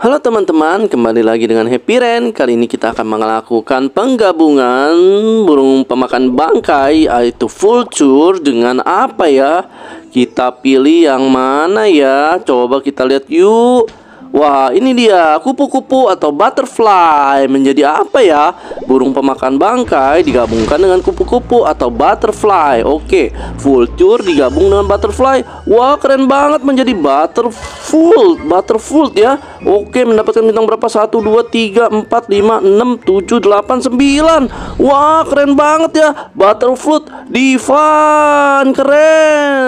Halo teman-teman, kembali lagi dengan Happy Ren Kali ini kita akan melakukan penggabungan burung pemakan bangkai Yaitu vulture dengan apa ya? Kita pilih yang mana ya? Coba kita lihat yuk Wah, ini dia kupu-kupu atau butterfly menjadi apa ya? Burung pemakan bangkai digabungkan dengan kupu-kupu atau butterfly. Oke, vulture digabung dengan butterfly. Wah, keren banget menjadi butterful, butterful ya. Oke, mendapatkan bintang berapa? 1 2 3 4 5 6 7 8 9. Wah, keren banget ya. Butterfly Divan, keren.